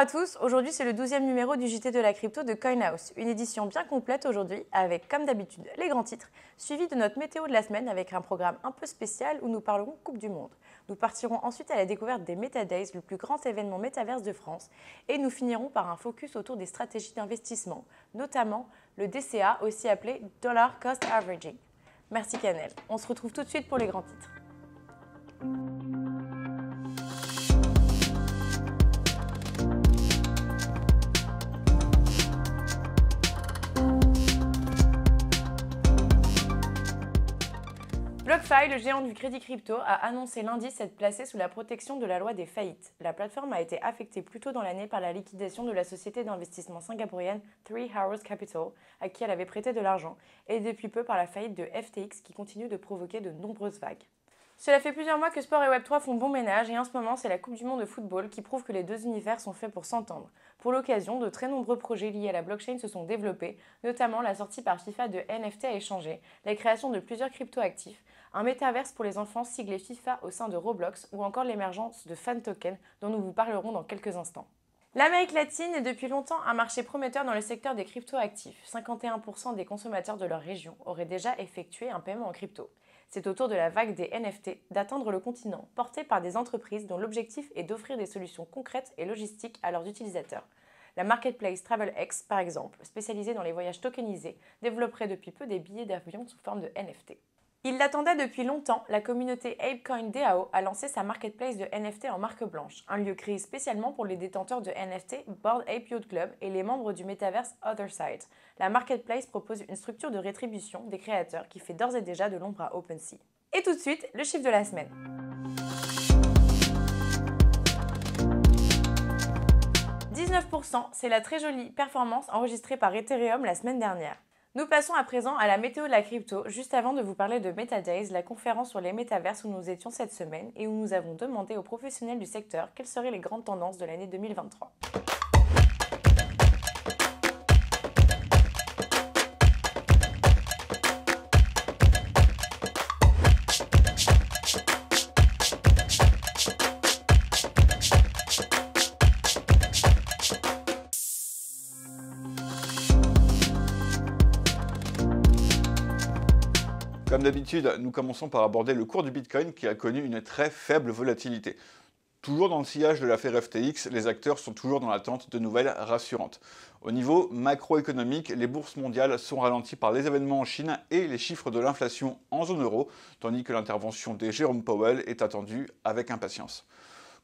à tous, aujourd'hui c'est le 12e numéro du JT de la crypto de CoinHouse, une édition bien complète aujourd'hui avec comme d'habitude les grands titres, suivi de notre météo de la semaine avec un programme un peu spécial où nous parlerons Coupe du Monde. Nous partirons ensuite à la découverte des MetaDays, le plus grand événement métaverse de France, et nous finirons par un focus autour des stratégies d'investissement, notamment le DCA, aussi appelé Dollar Cost Averaging. Merci Canel, on se retrouve tout de suite pour les grands titres. BlockFi, le géant du crédit crypto, a annoncé lundi s'être placé sous la protection de la loi des faillites. La plateforme a été affectée plus tôt dans l'année par la liquidation de la société d'investissement singapourienne Three Hours Capital, à qui elle avait prêté de l'argent, et depuis peu par la faillite de FTX qui continue de provoquer de nombreuses vagues. Cela fait plusieurs mois que sport et Web3 font bon ménage et en ce moment, c'est la Coupe du Monde de football qui prouve que les deux univers sont faits pour s'entendre. Pour l'occasion, de très nombreux projets liés à la blockchain se sont développés, notamment la sortie par FIFA de NFT à échanger, la création de plusieurs cryptoactifs, un métaverse pour les enfants siglé FIFA au sein de Roblox ou encore l'émergence de fan tokens dont nous vous parlerons dans quelques instants. L'Amérique latine est depuis longtemps un marché prometteur dans le secteur des cryptoactifs. 51% des consommateurs de leur région auraient déjà effectué un paiement en crypto c'est autour de la vague des NFT d'atteindre le continent, portée par des entreprises dont l'objectif est d'offrir des solutions concrètes et logistiques à leurs utilisateurs. La marketplace TravelX, par exemple, spécialisée dans les voyages tokenisés, développerait depuis peu des billets d'avion sous forme de NFT. Il l'attendait depuis longtemps, la communauté ApeCoin DAO a lancé sa marketplace de NFT en marque blanche, un lieu créé spécialement pour les détenteurs de NFT Board Ape Youth Club et les membres du métaverse OtherSide. La marketplace propose une structure de rétribution des créateurs qui fait d'ores et déjà de l'ombre à OpenSea. Et tout de suite, le chiffre de la semaine. 19%, c'est la très jolie performance enregistrée par Ethereum la semaine dernière. Nous passons à présent à la météo de la crypto, juste avant de vous parler de MetaDays, la conférence sur les métaverses où nous étions cette semaine et où nous avons demandé aux professionnels du secteur quelles seraient les grandes tendances de l'année 2023. Comme d'habitude, nous commençons par aborder le cours du Bitcoin qui a connu une très faible volatilité. Toujours dans le sillage de l'affaire FTX, les acteurs sont toujours dans l'attente de nouvelles rassurantes. Au niveau macroéconomique, les bourses mondiales sont ralenties par les événements en Chine et les chiffres de l'inflation en zone euro, tandis que l'intervention de Jérôme Powell est attendue avec impatience.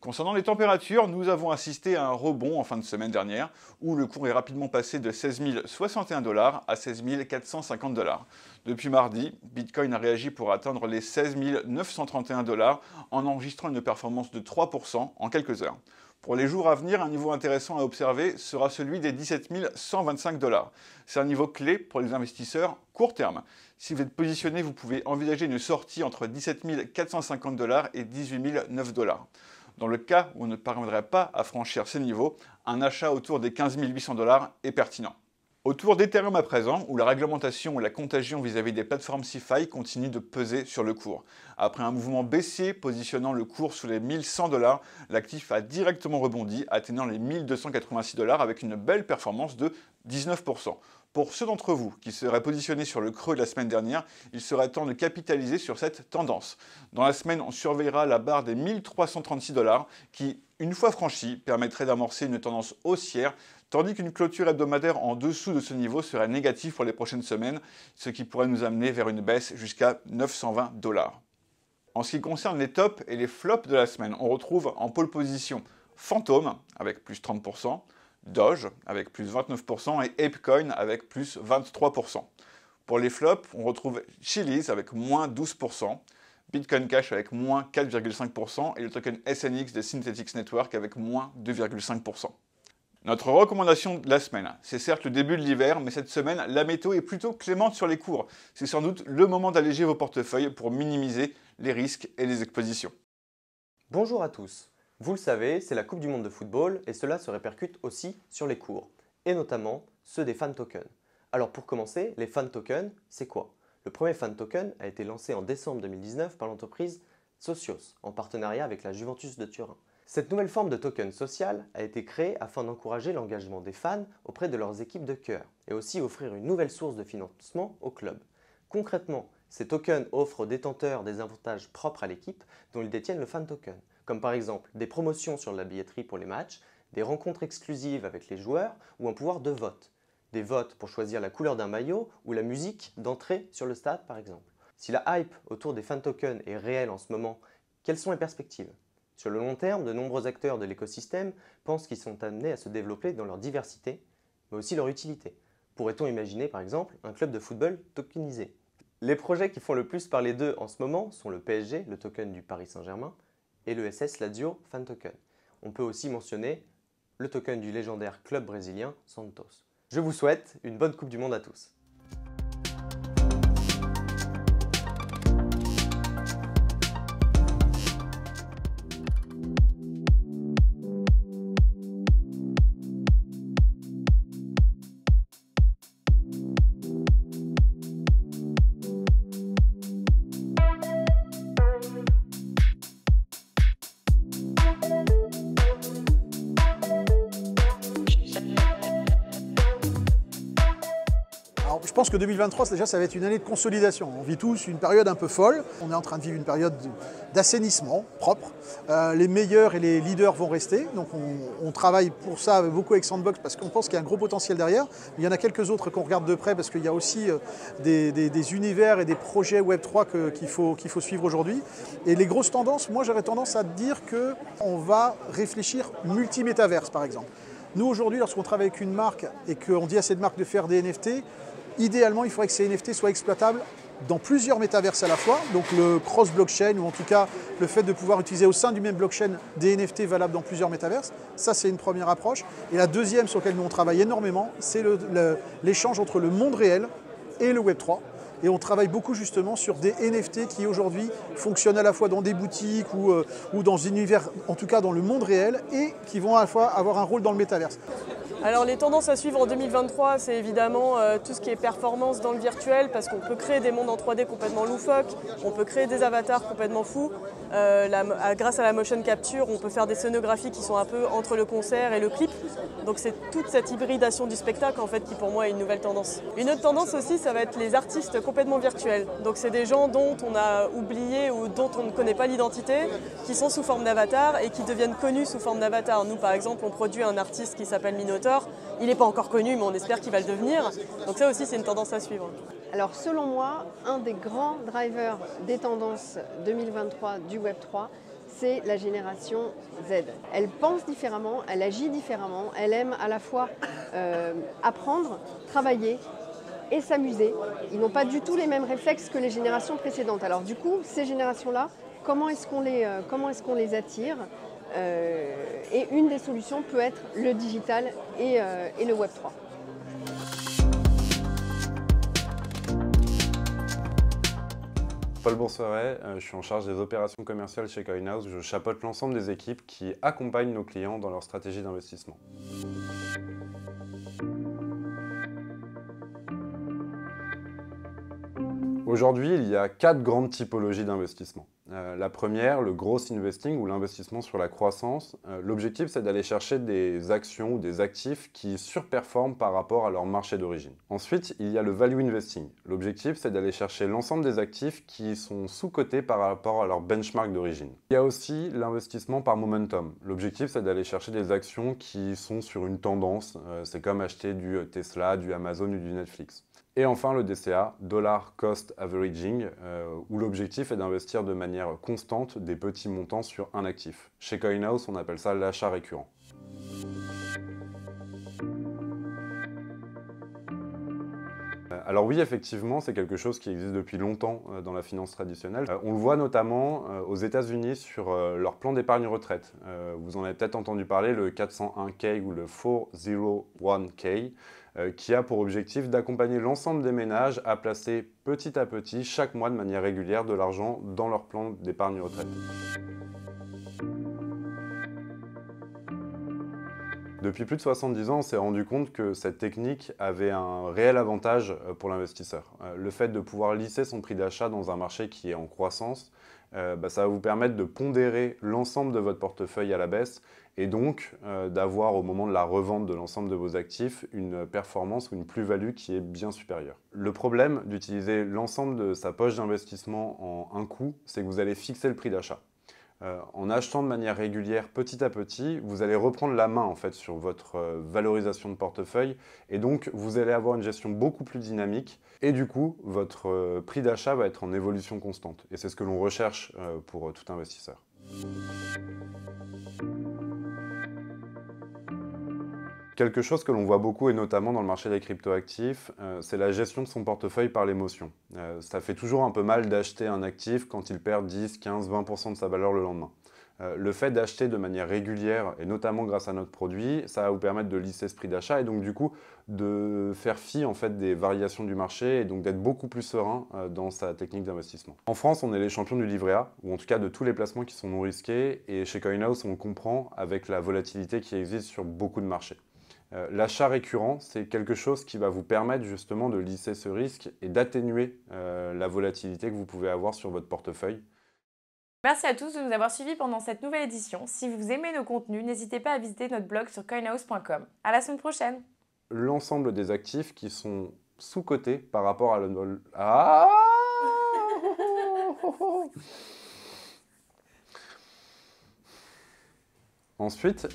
Concernant les températures, nous avons assisté à un rebond en fin de semaine dernière, où le cours est rapidement passé de 16 061 dollars à 16 450 dollars. Depuis mardi, Bitcoin a réagi pour atteindre les 16 931 dollars en enregistrant une performance de 3% en quelques heures. Pour les jours à venir, un niveau intéressant à observer sera celui des 17 125 dollars. C'est un niveau clé pour les investisseurs court terme. Si vous êtes positionné, vous pouvez envisager une sortie entre 17 450 dollars et 18 009 dollars. Dans le cas où on ne parviendrait pas à franchir ces niveaux, un achat autour des 15 800 dollars est pertinent. Autour d'Ethereum à présent, où la réglementation ou la contagion vis-à-vis des plateformes CIFI continuent de peser sur le cours. Après un mouvement baissier positionnant le cours sous les 1100 dollars, l'actif a directement rebondi, atteignant les 1286 dollars avec une belle performance de 19%. Pour ceux d'entre vous qui seraient positionnés sur le creux de la semaine dernière, il serait temps de capitaliser sur cette tendance. Dans la semaine, on surveillera la barre des 1336 dollars qui, une fois franchie, permettrait d'amorcer une tendance haussière, tandis qu'une clôture hebdomadaire en dessous de ce niveau serait négative pour les prochaines semaines, ce qui pourrait nous amener vers une baisse jusqu'à 920 dollars. En ce qui concerne les tops et les flops de la semaine, on retrouve en pole position Fantôme avec plus 30%, Doge avec plus 29% et ApeCoin avec plus 23%. Pour les flops, on retrouve Chili's avec moins 12%, Bitcoin Cash avec moins 4,5% et le token SNX de Synthetix Network avec moins 2,5%. Notre recommandation de la semaine, c'est certes le début de l'hiver, mais cette semaine, la météo est plutôt clémente sur les cours. C'est sans doute le moment d'alléger vos portefeuilles pour minimiser les risques et les expositions. Bonjour à tous. Vous le savez, c'est la Coupe du Monde de football et cela se répercute aussi sur les cours, et notamment ceux des fan tokens. Alors pour commencer, les fan tokens, c'est quoi Le premier fan token a été lancé en décembre 2019 par l'entreprise Socios, en partenariat avec la Juventus de Turin. Cette nouvelle forme de token social a été créée afin d'encourager l'engagement des fans auprès de leurs équipes de cœur et aussi offrir une nouvelle source de financement au club. Concrètement, ces tokens offrent aux détenteurs des avantages propres à l'équipe dont ils détiennent le fan token, comme par exemple des promotions sur la billetterie pour les matchs, des rencontres exclusives avec les joueurs ou un pouvoir de vote. Des votes pour choisir la couleur d'un maillot ou la musique d'entrée sur le stade par exemple. Si la hype autour des fan tokens est réelle en ce moment, quelles sont les perspectives Sur le long terme, de nombreux acteurs de l'écosystème pensent qu'ils sont amenés à se développer dans leur diversité, mais aussi leur utilité. Pourrait-on imaginer par exemple un club de football tokenisé Les projets qui font le plus parler d'eux en ce moment sont le PSG, le token du Paris Saint-Germain, et le SS Lazio Fan Token. On peut aussi mentionner le token du légendaire club brésilien Santos. Je vous souhaite une bonne Coupe du Monde à tous. Je pense que 2023, déjà, ça va être une année de consolidation. On vit tous une période un peu folle. On est en train de vivre une période d'assainissement propre. Euh, les meilleurs et les leaders vont rester. Donc, on, travaille pour ça beaucoup avec Sandbox parce qu'on pense qu'il y a un gros potentiel derrière. Il y en a quelques autres qu'on regarde de près parce qu'il y a aussi euh, des, univers et des projets Web3 qu'il faut, qu'il faut suivre aujourd'hui. Et les grosses tendances, moi, j'aurais tendance à dire qu'on va réfléchir multi-métaverse, par exemple. Nous, aujourd'hui, lorsqu'on travaille avec une marque et qu'on dit à cette marque de faire des NFT, idéalement, il faudrait que ces NFT soient exploitables dans plusieurs métaverses à la fois, donc le cross-blockchain, ou en tout cas le fait de pouvoir utiliser au sein du même blockchain des NFT valables dans plusieurs métaverses, ça c'est une première approche. Et la deuxième sur laquelle nous on travaille énormément, c'est l'échange entre le monde réel et le Web3. Et on travaille beaucoup justement sur des NFT qui aujourd'hui fonctionnent à la fois dans des boutiques ou, euh, dans un univers, en tout cas dans le monde réel, et qui vont à la fois avoir un rôle dans le métaverse. Alors les tendances à suivre en 2023, c'est évidemment euh, tout ce qui est performance dans le virtuel, parce qu'on peut créer des mondes en 3D complètement loufoques, on peut créer des avatars complètement fous. Euh, grâce à la motion capture, on peut faire des scénographies qui sont un peu entre le concert et le clip. Donc c'est toute cette hybridation du spectacle en fait qui pour moi est une nouvelle tendance. Une autre tendance aussi, ça va être les artistes complètement virtuels. Donc c'est des gens dont on a oublié ou dont on ne connaît pas l'identité, qui sont sous forme d'avatar et qui deviennent connus sous forme d'avatar. Nous par exemple, on produit un artiste qui s'appelle Minota, il n'est pas encore connu, mais on espère qu'il va le devenir. Donc ça aussi, c'est une tendance à suivre. Alors selon moi, un des grands drivers des tendances 2023 du Web 3, c'est la génération Z. Elle pense différemment, elle agit différemment, elle aime à la fois euh, apprendre, travailler et s'amuser. Ils n'ont pas du tout les mêmes réflexes que les générations précédentes. Alors du coup, ces générations-là, comment est-ce qu'on les, euh, comment est -ce qu'on les attire euh, et une des solutions peut être le digital et, euh, le Web 3. Paul Bourseret, euh, je suis en charge des opérations commerciales chez Coinhouse. Je chapeaute l'ensemble des équipes qui accompagnent nos clients dans leur stratégie d'investissement. Aujourd'hui, il y a quatre grandes typologies d'investissement. Euh, la première, le gross investing ou l'investissement sur la croissance. Euh, l'objectif, c'est d'aller chercher des actions ou des actifs qui surperforment par rapport à leur marché d'origine. Ensuite, il y a le value investing. L'objectif, c'est d'aller chercher l'ensemble des actifs qui sont sous-cotés par rapport à leur benchmark d'origine. Il y a aussi l'investissement par momentum. L'objectif, c'est d'aller chercher des actions qui sont sur une tendance. Euh, c'est comme acheter du Tesla, du Amazon ou du Netflix. Et enfin le DCA, Dollar Cost Averaging, euh, où l'objectif est d'investir de manière constante des petits montants sur un actif. Chez CoinHouse, on appelle ça l'achat récurrent. alors oui, effectivement, c'est quelque chose qui existe depuis longtemps euh, dans la finance traditionnelle. Euh, on le voit notamment euh, aux États-Unis sur leur plan d'épargne retraite. vous en avez peut-être entendu parler, le 401K ou le 401K qui a pour objectif d'accompagner l'ensemble des ménages à placer petit à petit, chaque mois de manière régulière, de l'argent dans leur plan d'épargne retraite. Depuis plus de 70 ans, on s'est rendu compte que cette technique avait un réel avantage euh, pour l'investisseur. Euh, le fait de pouvoir lisser son prix d'achat dans un marché qui est en croissance, euh, bah, ça va vous permettre de pondérer l'ensemble de votre portefeuille à la baisse et donc d'avoir au moment de la revente de l'ensemble de vos actifs une performance ou une plus-value qui est bien supérieure. Le problème d'utiliser l'ensemble de sa poche d'investissement en un coup, c'est que vous allez fixer le prix d'achat. Euh, en achetant de manière régulière petit à petit, vous allez reprendre la main en fait sur votre euh, valorisation de portefeuille et donc vous allez avoir une gestion beaucoup plus dynamique et du coup votre euh, prix d'achat va être en évolution constante et c'est ce que l'on recherche pour tout investisseur. Quelque chose que l'on voit beaucoup, et notamment dans le marché des cryptoactifs, euh, c'est la gestion de son portefeuille par l'émotion. Euh, ça fait toujours un peu mal d'acheter un actif quand il perd 10, 15, 20% de sa valeur le lendemain. Euh, le fait d'acheter de manière régulière, et notamment grâce à notre produit, ça va vous permettre de lisser ce prix d'achat et donc du coup de faire fi en fait des variations du marché et donc d'être beaucoup plus serein dans sa technique d'investissement. En France, on est les champions du livret A, ou en tout cas de tous les placements qui sont non risqués, et chez CoinHouse, on comprend avec la volatilité qui existe sur beaucoup de marchés. Euh, l'achat récurrent, c'est quelque chose qui va vous permettre justement de lisser ce risque et d'atténuer euh, la volatilité que vous pouvez avoir sur votre portefeuille. Merci à tous de nous avoir suivis pendant cette nouvelle édition. Si vous aimez nos contenus, n'hésitez pas à visiter notre blog sur coinhouse.com. À la semaine prochaine. L'ensemble des actifs qui sont sous-cotés par rapport à le... Ah Ensuite,